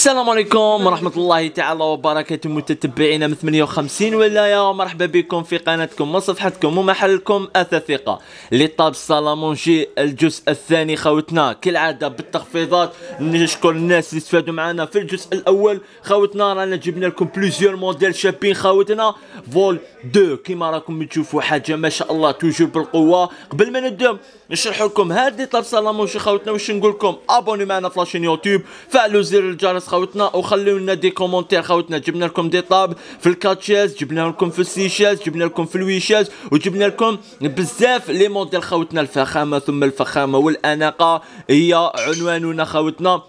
السلام عليكم ورحمة الله تعالى وبركاته متتبعينا من 58 ولاية مرحبا بكم في قناتكم وصفحتكم ومحلكم أثاثقة لطاب سالامونجي الجزء الثاني خوتنا كالعادة بالتخفيضات نشكر الناس اللي استفادوا معنا في الجزء الأول خوتنا رانا جبنا لكم بليزيور موديل شابين خوتنا فول 2 كيما راكم تشوفوا حاجة ما شاء الله توجور بالقوة قبل ما نبدأ نشرح لكم هاد طب سلام وش خوتنا وش نقول لكم ابوني معنا في لاشين يوتيوب فعلوا زر الجرس خوتنا وخلوا لنا دي كومونتير خوتنا جبنا لكم دي طاب في الكاتشيز جبنا لكم في السيشيز جبنا لكم في الويشيز وجبنا لكم بزاف لي موديل خوتنا الفخامه ثم الفخامه والاناقه هي عنواننا خوتنا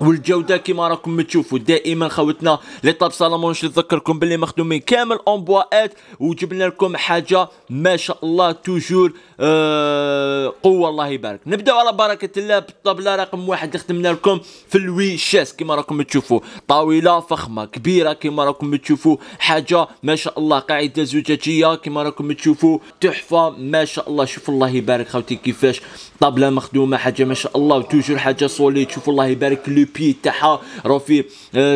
والجوده كيما راكم تشوفوا دائما خوتنا لي طاب سالامونش نذكركم باللي مخدومين كامل اون بواات وجبنا لكم حاجه ما شاء الله توجور آه قوه الله يبارك نبداو على بركه الله بالطابله رقم واحد اللي خدمنا لكم في الوي شاس كيما راكم تشوفوا طاوله فخمه كبيره كيما راكم تشوفوا حاجه ما شاء الله قاعده زجاجيه كيما راكم تشوفوا تحفه ما شاء الله شوف الله يبارك خوتي كيفاش طابله مخدومه حاجه ما شاء الله وتوجور حاجه صولي شوف الله يبارك لي بي تاعها راه في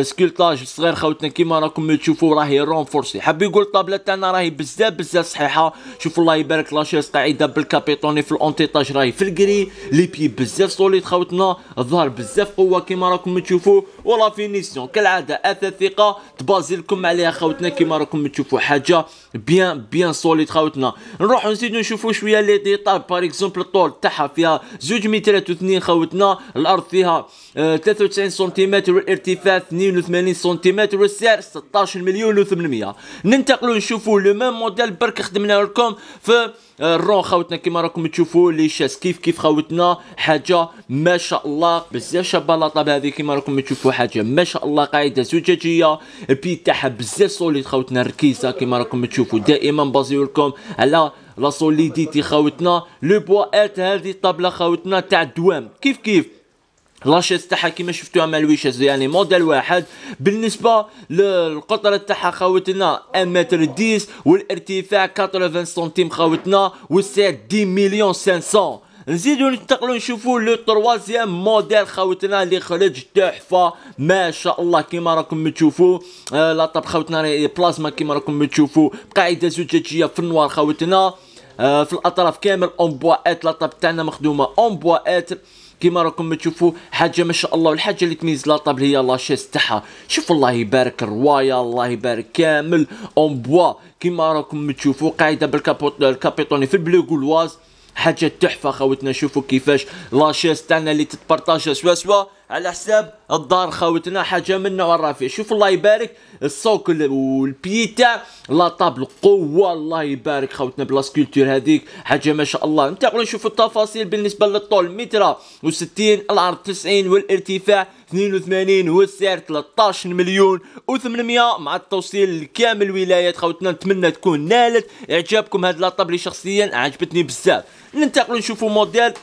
سكيلتاج صغير خاوتنا كيما راكم تشوفوا راهي رونفورسي حاب يقول الطابله تاعنا راهي بزاف بزاف صحيحه شوف الله يبارك لاشيس قاعده بالكابيتوني في الاونتيطاج راهي في الكري لي بي بزاف سوليد خاوتنا الظهر بزاف قوه كيما راكم تشوفوا ولا فينيسيون كالعاده اثاث ثقه تبازي لكم عليها خاوتنا كيما راكم تشوفوا حاجه بيان بيان سوليد خاوتنا نروحوا نزيدو نشوفوا شويه لي ديتال باغ اكزومبل الطول تاعها فيها زوج مترات وثنين خاوتنا الارض فيها 3 93 سنتيمتر والارتفاع 82 سنتيمتر والسعر 16 مليون و800 ننتقلوا نشوفوا لو ميم موديل برك خدمناه لكم في آه، الرون خاوتنا كيما راكم تشوفوا لي شاس كيف كيف خاوتنا حاجه ما شاء الله بزاف شابه لاطاب هذه كيما راكم تشوفوا حاجه ما شاء الله قاعده زجاجيه البي تاعها بزاف سوليد خاوتنا ركيزه كيما راكم تشوفوا دائما بازيو لكم على لا سوليديتي خاوتنا لو بوا هذه الطابله خاوتنا تاع الدوام كيف كيف لاشيز تاعها كيما شفتوها مع الويشز يعني موديل واحد بالنسبه للقطر تاعها خاوتنا 1 متر 10 والارتفاع 80 سنتيم خاوتنا والسعر 10 مليون 500 نزيدو ننتقلو نشوفو لو تروازيام موديل خاوتنا اللي خرج تحفه ما شاء الله كيما راكم تشوفو آه لاطاب خاوتنا بلازما كيما راكم تشوفو قاعده زجاجيه في النوار خاوتنا آه في الاطراف كامل اون بواات لاطاب تاعنا مخدومه اون بواات كما راكم تشوفوا حاجه ما شاء الله والحاجه اللي تميز لا طابل هي لاشيس تاعها شوف الله يبارك الروايه الله يبارك كامل اون بوا كما راكم تشوفوا قاعده بالكابوت الكابيتوني في البلو جولواز حاجه تحفه خوتنا شوفوا كيفاش لاشيس تاعنا اللي تتبارطاج سوا سوا على حساب الدار خاوتنا حاجه منا والرافيه شوف الله يبارك السوك والبيتا لا طابل قوه الله يبارك خاوتنا بلا سكولتور هذيك حاجه ما شاء الله نتاعو نشوفوا التفاصيل بالنسبه للطول متر و60 العرض 90 والارتفاع 82 والسعر 13 مليون و800 مع التوصيل لكامل الولايات خاوتنا نتمنى تكون نالت اعجابكم هاد لا طابلي شخصيا عجبتني بزاف ننتقلوا نشوفوا موديل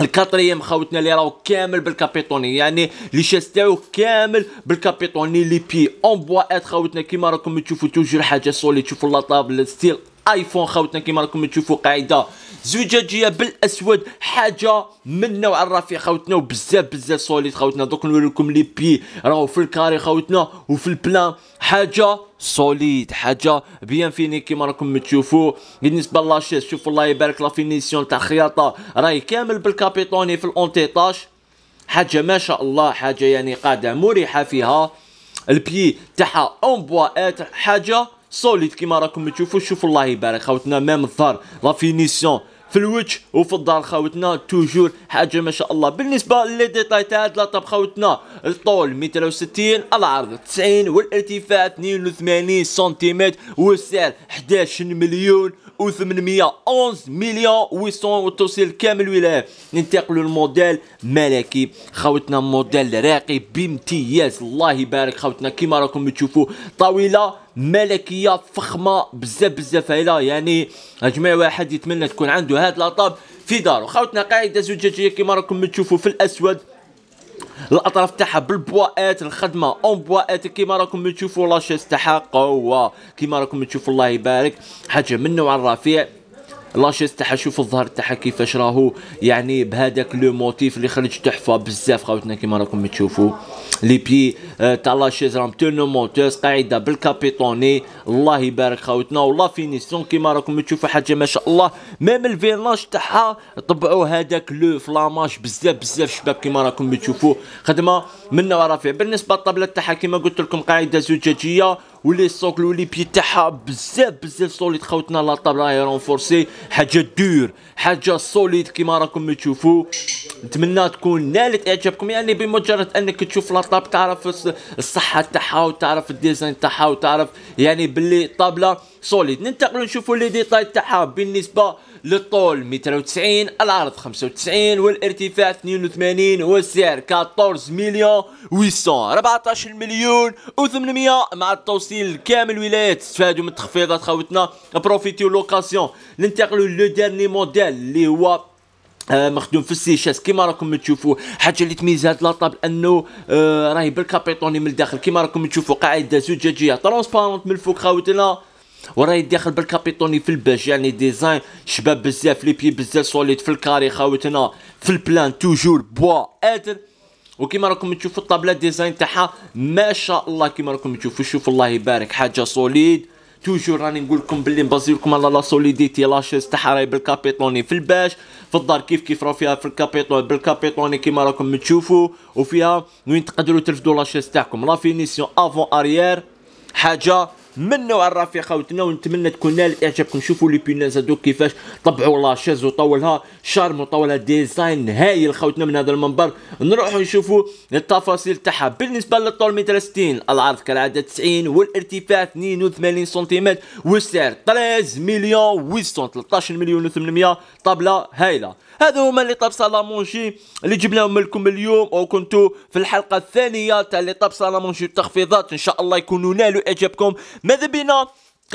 الكاتريام خاوتنا اللي راهو كامل بالكابيتوني يعني لي شاس تاعو كامل بالكابيتوني لي بي اون بوا ات خاوتنا كيما راكم تشوفوا توجور حاجه سولي تشوفوا لا طابل ستيل ايفون خاوتنا كيما راكم تشوفوا قاعده زجاجيه بالاسود حاجه من نوع الرفيع خاوتنا وبزاف بزاف سوليد خاوتنا دوك نوريكم لي بي راهو في الكاري خاوتنا وفي البلان حاجه سوليد حاجه بيان فيني كيما راكم تشوفوا بالنسبه لاشيس شوفوا الله يبارك لا فينيسيون تاع خياطه راهي كامل بالكابيتوني في الاونتيطاش حاجه ما شاء الله حاجه يعني قاعده مريحه فيها البي تاعها اون بوا حاجه سوليد كيما راكم تشوفوا شوفوا الله يبارك خاوتنا ميم الظهر لا فينيسيون في الوجه وفي الدار خاوتنا توجور حاجه ما شاء الله بالنسبه لي ديتاي تاع هاد لاطاب خاوتنا الطول 160 العرض 90 والارتفاع 82 سنتيمتر والسعر 11 مليون و811 مليون و800 كامل ولايه ننتقلوا للموديل ملكي خوتنا موديل راقي بامتياز الله يبارك خوتنا كيما راكم تشوفوا طاوله ملكيه فخمه بزاف بزاف هايله يعني اجمع واحد يتمنى تكون عنده هاد لاطاب في دارو خوتنا قاعده زجاجيه كيما راكم تشوفوا في الاسود الاطراف تاعها بالبوائات الخدمه اون بوائات كيما راكم تشوفوا لاشيس تاعها قوه كيما راكم تشوفوا الله يبارك حاجه من نوع الرفيع لاشيست تاعها شوف الظهر تاعها كيفاش راهو يعني بهذاك لو موتيف اللي خرج تحفه بزاف خاوتنا كيما راكم تشوفوا لي بي آه، تاع لاشيز راهم تورنومونتوز قاعده بالكابيتوني الله يبارك خاوتنا والله فينيسيون كيما راكم تشوفوا حاجه ما شاء الله ميم الفيلاج تاعها طبعوا هذاك لو فلاماج بزاف بزاف شباب كيما راكم تشوفوا خدمه من ورا ورافع بالنسبه للطابله تاعها كيما قلت لكم قاعده زجاجيه ولي سوكل ولي بي تاعها بزاف بزاف سوليد خوتنا لا طابلا هي رونفورسي حاجه دور حاجه سوليد كيما راكم تشوفوا نتمنى تكون نالت اعجابكم يعني بمجرد انك تشوف لا طاب تعرف الصحه تاعها وتعرف الديزاين تاعها وتعرف يعني باللي طابله سوليد ننتقلوا نشوفوا لي ديتاي تاعها بالنسبه للطول 190 العرض 95 والارتفاع 82 والسعر 14 مليون 800 14 مليون و800 مع التوصيل كامل ولايات استفادوا من التخفيضات خاوتنا بروفيتيو لوكاسيون ننتقلوا لو ديرني موديل اللي هو آه مخدوم في السيشاس كيما راكم تشوفوا حاجه اللي تميز هذا لاطاب انه آه راهي بالكابيتوني من الداخل كيما راكم تشوفوا قاعده زجاجيه ترونسبارونت من الفوق خاوتنا وراه داخل بالكابيتوني في الباج يعني ديزاين شباب بزاف لي بي بزاف سوليد في الكاري خاوتنا في البلان توجور بوا ادر وكما راكم تشوفوا الطابله ديزاين تاعها ما شاء الله كما راكم تشوفوا شوف الله يبارك حاجه سوليد توجور راني نقول لكم باللي نبازي لكم على لا سوليديتي لاشيز تاعها راهي بالكابيتوني في الباش في الدار كيف كيف راه فيها في الكابيتوني بالكابيتوني كيما راكم تشوفوا وفيها وين تقدروا ترفدوا لاشيز تاعكم لا فينيسيون افون اريير حاجه منو على الرفيقه وتنا ونتمنى تكون نال اعجابكم شوفوا لي بينازا دو كيفاش طبعوا لاشيز وطولها شارم وطولها ديزاين هايل خوتنا من هذا المنبر نروحوا نشوفوا التفاصيل تاعها بالنسبه للطول متر 60 العرض كالعاده 90 والارتفاع 82 سنتيمتر والسعر 13 مليون 800 13 مليون و800 طبله هايله هذا هما اللي طاب سالامونجي اللي جبناهم لكم اليوم وكنتوا في الحلقه الثانيه تاع اللي طاب سالامونجي التخفيضات ان شاء الله يكونوا نالوا اعجابكم ماذا بينا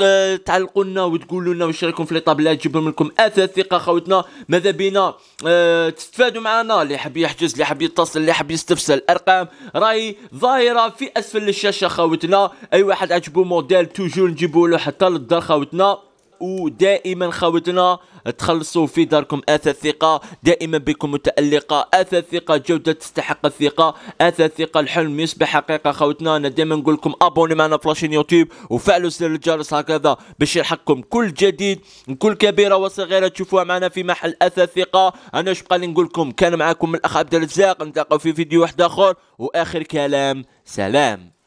آه، تعلقوا لنا وتقولوا لنا واش رايكم في لي طابلات جيبهم لكم اثاث ثقه خوتنا ماذا بينا أه تستفادوا معنا اللي حاب يحجز اللي حاب يتصل اللي حاب يستفسر الارقام راهي ظاهره في اسفل الشاشه خوتنا اي واحد عجبو موديل توجور نجيبوا له حتى للدار خوتنا ودائما خاوتنا تخلصوا في داركم اثاث ثقه دائما بكم متالقه اثاث ثقه جوده تستحق الثقه اثاث ثقه الحلم يصبح حقيقه خاوتنا انا دائما نقول لكم ابوني معنا في لاشين يوتيوب وفعلوا زر الجرس هكذا باش يلحقكم كل جديد كل كبيره وصغيره تشوفوها معنا في محل اثاث ثقه انا اش بقى نقول لكم كان معكم الاخ عبد الرزاق نتلاقاو في فيديو واحد اخر واخر كلام سلام